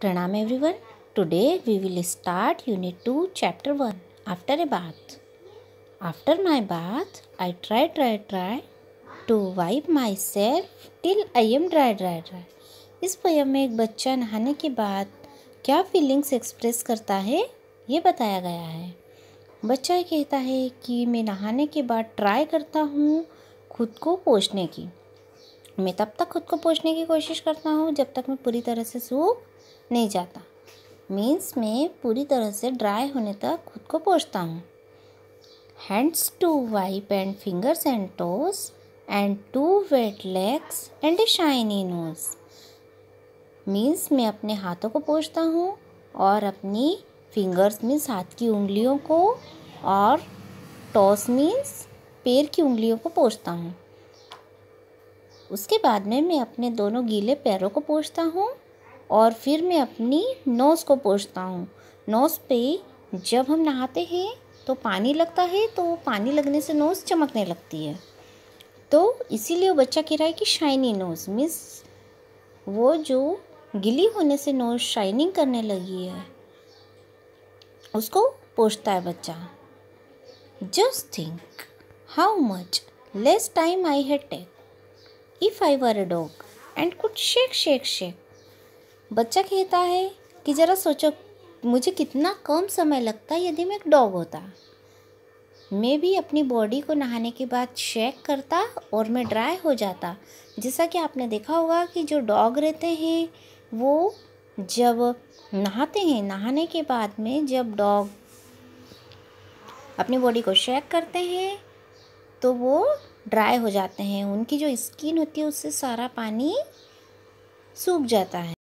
प्रणाम Pranam everyone. We will start unit two chapter one after a bath after my bath I try try try to wipe myself till I am dry dry dry इस poem में एक बच्चा नहाने के बाद क्या feelings express करता है ये बताया गया है बच्चा कहता है कि मैं नहाने के बाद ट्राई करता हूँ खुद को पोछने की मैं तब तक खुद को पोछने की कोशिश करता हूँ जब तक मैं पूरी तरह से सूख नहीं जाता मीन्स मैं पूरी तरह से ड्राई होने तक खुद को पोछता हूँ hands to wipe and fingers and toes and two wet legs and a shiny nose means मैं अपने हाथों को पोछता हूँ और अपनी फिंगर्स मीन्स हाथ की उंगलियों को और टॉस मीन्स पैर की उंगलियों को पोछता हूँ उसके बाद में मैं अपने दोनों गीले पैरों को पोछता हूँ और फिर मैं अपनी नोज़ को पोछता हूँ नोज़ पे जब हम नहाते हैं तो पानी लगता है तो पानी लगने से नोज़ चमकने लगती है तो इसीलिए वो बच्चा कह रहा है कि शाइनी नोज़ मीन्स वो जो गिली होने से नोज़ शाइनिंग करने लगी है उसको पोछता है बच्चा just think how much less time I had take if I were a dog and could shake shake shake बच्चा कहता है कि ज़रा सोचो मुझे कितना कम समय लगता यदि मैं एक डॉग होता मैं भी अपनी बॉडी को नहाने के बाद शेक करता और मैं ड्राई हो जाता जैसा कि आपने देखा होगा कि जो डॉग रहते हैं वो जब नहाते हैं नहाने के बाद में जब डॉग अपनी बॉडी को शेक करते हैं तो वो ड्राई हो जाते हैं उनकी जो स्किन होती है उससे सारा पानी सूख जाता है